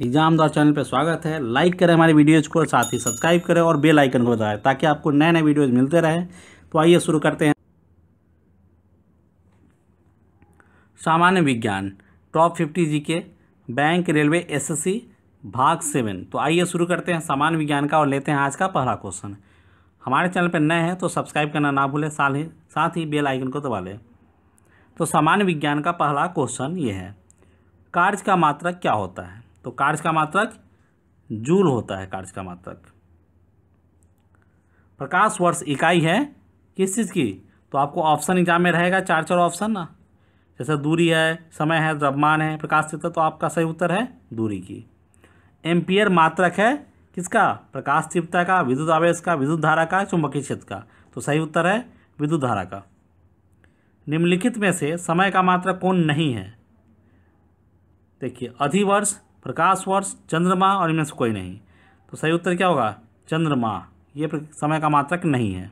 exam दौर channel पर स्वागत है लाइक करें हमारे वीडियोज़ को साथ ही सब्सक्राइब करें और बेल आइकन को दबाएं ताकि आपको नए नए वीडियोज़ मिलते रहे तो आइए शुरू करते हैं सामान्य विज्ञान टॉप फिफ्टी जी के बैंक रेलवे सी भाग सेवन तो आइए शुरू करते हैं सामान्य विज्ञान का और लेते हैं आज का पहला क्वेश्चन हमारे चैनल पर नए हैं तो सब्सक्राइब करना ना भूलें साथ ही साथ ही बेल आइकन को दबा लें तो सामान्य विज्ञान का पहला क्वेश्चन ये है कार्य का मात्रक क्या होता है तो कार्य का मात्रक जूल होता है कार्य का मात्रक प्रकाश वर्ष इकाई है किस चीज़ की तो आपको ऑप्शन एग्जाम में रहेगा चार चार ऑप्शन ना जैसे दूरी है समय है द्रव्यमान है प्रकाश तीव्रता तो आपका सही उत्तर है दूरी की एम्पियर मात्रक है किसका प्रकाश तीव्रता का विद्युत आवेश का विद्युत धारा का चुंबकीय क्षेत्र का तो सही उत्तर है विद्युत धारा का निम्नलिखित में से समय का मात्रक कौन नहीं है देखिए अधिवर्ष प्रकाश वर्ष चंद्रमा और इनमें से कोई नहीं तो सही उत्तर क्या होगा चंद्रमा ये समय का मात्रक नहीं है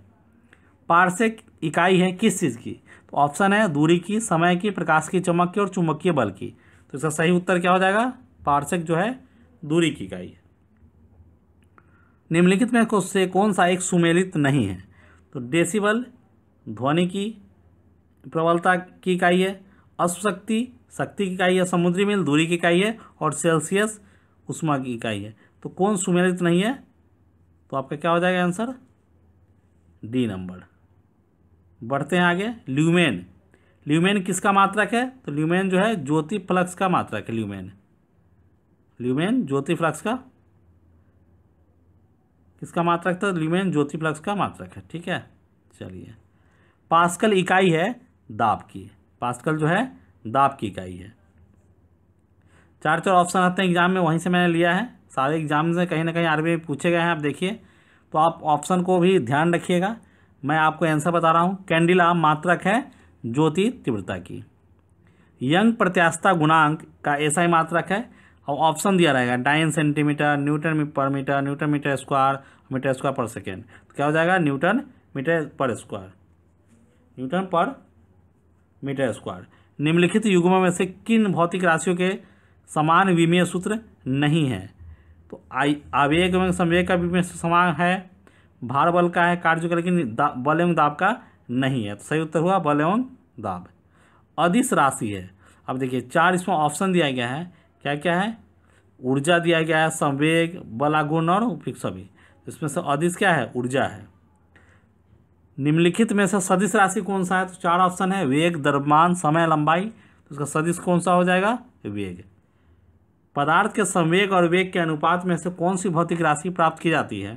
पार्शिक इकाई है किस चीज़ की तो ऑप्शन है दूरी की समय की प्रकाश की चमक की और चुंबकीय बल की तो इसका सही उत्तर क्या हो जाएगा पार्षिक जो है दूरी की इकाई है निम्नलिखित में से कौन सा एक सुमेलित नहीं है तो डेसिबल ध्वनि की प्रबलता की इकाई है अश्वशक्ति शक्ति की इकाई है समुद्री मील दूरी की इकाई है और सेल्सियस उष्मा की इकाई है तो कौन सुमेलित नहीं है तो आपका क्या हो जाएगा आंसर डी नंबर बढ़ते हैं आगे ल्यूमेन ल्यूमेन किसका मात्रक है तो ल्यूमेन जो है ज्योति फ्लक्स का मात्रक है ल्यूमेन ल्यूमेन ज्योति फ्लक्स का किसका मात्रक था ल्यूमेन ज्योति फ्लक्स का मात्रक है ठीक है चलिए पास्कल इकाई है दाब की पास्कल जो है दाब की इकाई है चार चार ऑप्शन आते हैं एग्जाम में वहीं से मैंने लिया है सारे एग्जाम से कहीं ना कहीं आरबीआई पूछे गए हैं आप देखिए तो आप ऑप्शन को भी ध्यान रखिएगा मैं आपको आंसर बता रहा हूँ कैंडिला मात्रक है ज्योति तीव्रता की यंग प्रत्यास्था गुणांक का ऐसा ही मात्रक है और ऑप्शन दिया रहेगा डाइन सेंटीमीटर न्यूटन पर metre newton metre square metre square पर सेकेंड तो क्या हो जाएगा न्यूटन मीटर पर स्क्वायर न्यूटन पर मीटर स्क्वायर निम्नलिखित युग्मों में से किन भौतिक राशियों के समान विमीय सूत्र नहीं है तो आई आवेग एवं संवेग का विमीय समान है भार बल का है कार्य का लेकिन बल एवं दाब का नहीं है तो सही उत्तर हुआ बल एवं दाब अधिस राशि है अब देखिए चार इसमें ऑप्शन दिया गया है क्या क्या है ऊर्जा दिया गया है संवेग बलागुण और सभी इसमें से अधिस क्या है ऊर्जा है निम्नलिखित में से सदिश राशि कौन सा है तो चार ऑप्शन है वेग द्रव्यमान समय लंबाई तो इसका सदिश कौन सा हो जाएगा वेग पदार्थ के संवेग और वेग के अनुपात में से कौन सी भौतिक राशि प्राप्त की जाती है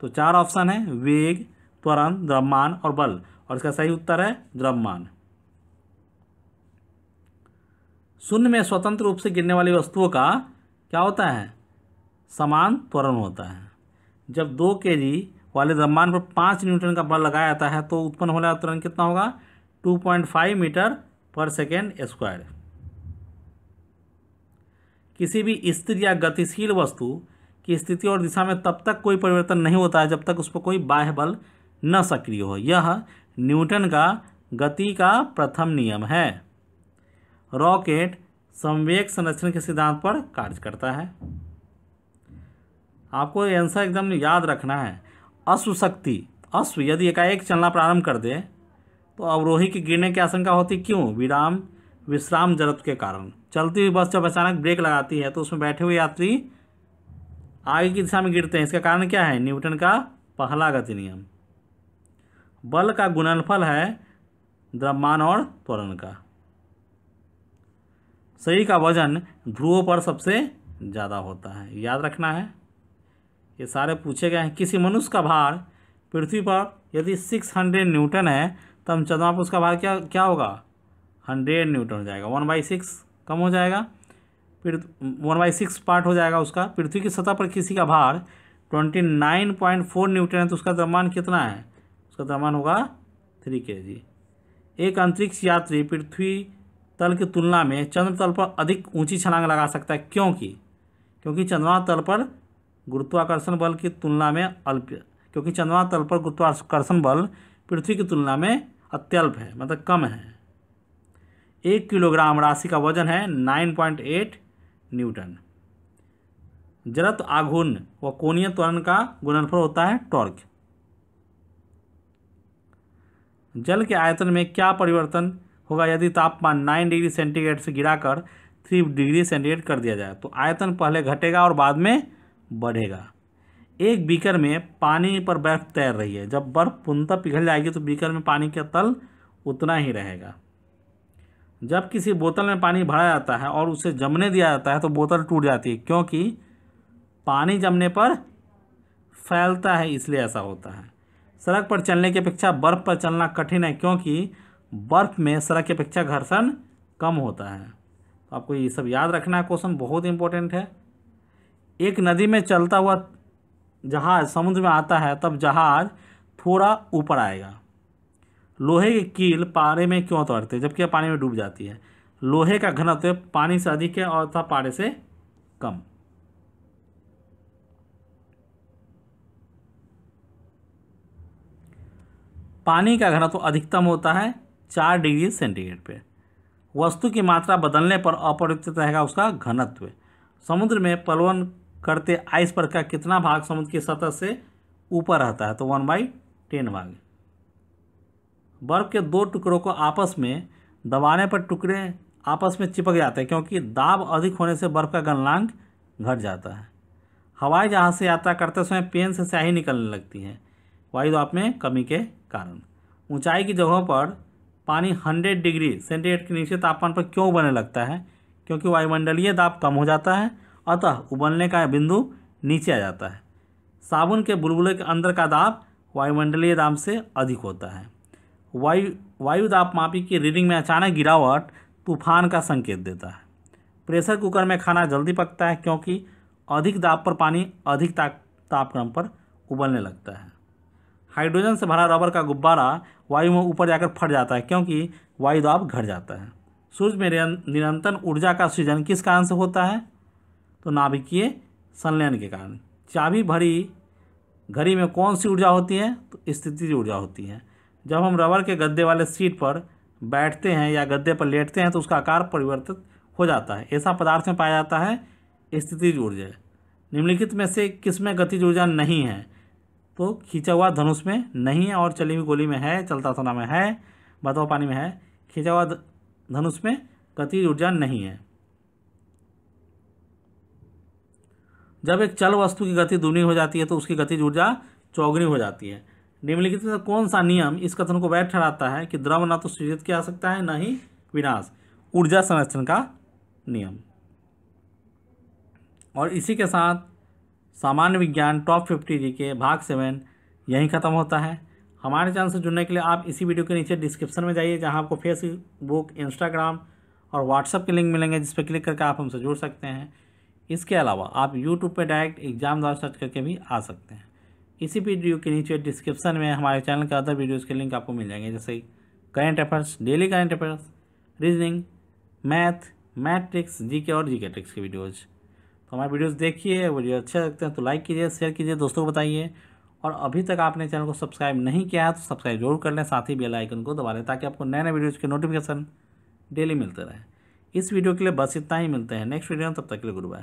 तो चार ऑप्शन है वेग त्वरण द्रव्यमान और बल और इसका सही उत्तर है द्रव्यमान शून्य में स्वतंत्र रूप से गिरने वाली वस्तुओं का क्या होता है समान त्वरण होता है जब दो के जी वाले द्रव्यमान पर पाँच न्यूटन का बल लगाया जाता है तो उत्पन्न होने वाला त्वरण कितना होगा टू पॉइंट फाइव मीटर पर सेकेंड स्क्वायर किसी भी स्थिर या गतिशील वस्तु की स्थिति और दिशा में तब तक कोई परिवर्तन नहीं होता है जब तक उस पर कोई बाह्य बल न सक्रिय हो यह न्यूटन का गति का प्रथम नियम है रॉकेट संवेक संरक्षण के सिद्धांत पर कार्य करता है आपको आंसर एकदम याद रखना है अश्वशक्ति अश्व यदि एकाएक चलना प्रारंभ कर दे तो अवरोही के गिरने की आशंका होती क्यों विराम विश्राम जरूरत के कारण चलती हुई बस जब अचानक ब्रेक लगाती है तो उसमें बैठे हुए यात्री आगे की दिशा में गिरते हैं इसका कारण क्या है न्यूटन का पहला गति नियम बल का गुणनफल है द्रव्यमान और त्वरण का शरीर का वजन ध्रुवों पर सबसे ज़्यादा होता है याद रखना है ये सारे पूछे गए हैं किसी मनुष्य का भार पृथ्वी पर यदि सिक्स हंड्रेड न्यूटन है तो हम चंद्रमा पर उसका भार क्या क्या होगा हंड्रेड न्यूटन हो जाएगा वन बाई सिक्स कम हो जाएगा पृथ्वी वन बाई सिक्स पार्ट हो जाएगा उसका पृथ्वी की सतह पर किसी का भार twenty nine point four newton है तो उसका द्रव्यमान कितना है उसका द्रव्यमान होगा थ्री के जी एक अंतरिक्ष यात्री पृथ्वी तल की तुलना में चंद्र तल पर अधिक ऊंची छलांग लगा सकता है क्योंकि क्योंकि चंद्रमा तल पर गुरुत्वाकर्षण बल की तुलना में अल्प क्योंकि चंद्रमा तल पर गुरुत्वाकर्षण बल पृथ्वी की तुलना में अत्यल्प है मतलब कम है एक किलोग्राम राशि का वजन है नाइन पॉइंट एट न्यूटन जड़त आघूर्ण व कोणीय त्वरण का गुणनफल होता है टॉर्क जल के आयतन में क्या परिवर्तन होगा यदि तापमान नाइन डिग्री सेंटीग्रेड से गिराकर थ्री डिग्री सेंटीग्रेड कर दिया जाए तो आयतन पहले घटेगा और बाद में बढ़ेगा एक बीकर में पानी पर बर्फ़ तैर रही है जब बर्फ़ पुनता पिघल जाएगी तो बीकर में पानी का तल उतना ही रहेगा जब किसी बोतल में पानी भरा जाता है और उसे जमने दिया जाता है तो बोतल टूट जाती है क्योंकि पानी जमने पर फैलता है इसलिए ऐसा होता है सड़क पर चलने की अपेक्षा बर्फ़ पर चलना कठिन है क्योंकि बर्फ़ में सड़क की अपेक्षा घर्षण कम होता है तो आपको ये सब याद रखना है क्वेश्चन बहुत इंपॉर्टेंट है एक नदी में चलता हुआ जहाज समुद्र में आता है तब जहाज थोड़ा ऊपर आएगा लोहे की कील पारे में क्यों तैरते जबकि पानी में डूब जाती है लोहे का घनत्व पानी से अधिक है और था पारे से कम पानी का घनत्व अधिकतम होता है चार डिग्री सेंटीग्रेड पे वस्तु की मात्रा बदलने पर अपरिवर्तित रहेगा उसका घनत्व समुद्र में पलवन करते आइस पर का कितना भाग समुद्र की सतह से ऊपर रहता है तो वन बाई टेन भाग बर्फ के दो टुकड़ों को आपस में दबाने पर टुकड़े आपस में चिपक जाते हैं क्योंकि दाब अधिक होने से बर्फ का गलनांक घट जाता है हवाई जहाज़ से यात्रा करते समय पेन से स्याही निकलने लगती है दाब में कमी के कारण ऊंचाई की जगहों पर पानी 100 डिग्री सेंटीग्रेड के नीचे तापमान पर क्यों बने लगता है क्योंकि वायुमंडलीय दाब कम हो जाता है अतः उबलने का बिंदु नीचे आ जाता है साबुन के बुलबुले के अंदर का दाब वायुमंडलीय दाब से अधिक होता है वायु वायु दाब मापी की रीडिंग में अचानक गिरावट तूफान का संकेत देता है प्रेशर कुकर में खाना जल्दी पकता है क्योंकि अधिक दाब पर पानी अधिक ता, तापक्रम पर उबलने लगता है हाइड्रोजन से भरा रबर का गुब्बारा वायु में ऊपर जाकर फट जाता है क्योंकि वायु दाब घट जाता है सूर्य में निरंतर ऊर्जा का सृजन किस कारण से होता है तो नाभिकीय संलयन के कारण चाबी भरी घड़ी में कौन सी ऊर्जा होती है तो स्थिति ऊर्जा होती है जब हम रबर के गद्दे वाले सीट पर बैठते हैं या गद्दे पर लेटते हैं तो उसका आकार परिवर्तित हो जाता है ऐसा पदार्थ में पाया जाता है स्थिति ऊर्जा निम्नलिखित में से किस में गतिज ऊर्जा नहीं है तो खींचा हुआ धनुष में नहीं है और चली हुई गोली में है चलता सोना में है बताओ पानी में है खींचा हुआ धनुष में गतिज ऊर्जा नहीं है जब एक चल वस्तु की गति दुनी हो जाती है तो उसकी गतिज ऊर्जा चौगनी हो जाती है निम्नलिखित में कौन सा नियम इस कथन को वैध ठहराता है कि द्रव ना तो सृजित किया जा सकता है ना ही विनाश ऊर्जा संरक्षण का नियम और इसी के साथ सामान्य विज्ञान टॉप फिफ्टी जी के भाग सेवन यहीं ख़त्म होता है हमारे चैनल से जुड़ने के लिए आप इसी वीडियो के नीचे डिस्क्रिप्शन में जाइए जहां आपको फेसबुक इंस्टाग्राम और व्हाट्सएप के लिंक मिलेंगे जिस पर क्लिक करके आप हमसे जुड़ सकते हैं इसके अलावा आप यूट्यूब पर डायरेक्ट एग्जाम द्वारा सर्च करके भी आ सकते हैं इसी वीडियो के नीचे डिस्क्रिप्शन में हमारे चैनल के अदर वीडियोज़ के लिंक आपको मिल जाएंगे जैसे current affairs daily current affairs reasoning math matrix G K और जी ट्रिक्स के वीडियोज़ तो हमारे वीडियोज़ देखिए वीडियो अच्छे लगते हैं तो लाइक कीजिए शेयर कीजिए दोस्तों को बताइए और अभी तक आपने चैनल को सब्सक्राइब नहीं किया है तो सब्सक्राइब जरूर कर लें साथ ही बेल आइकन को दबा लें ताकि आपको नए नए वीडियोज़ के नोटिफिकेशन डेली मिलते रहे इस वीडियो के लिए बस इतना ही मिलते हैं नेक्स्ट वीडियो में तब तक के लिए गुरु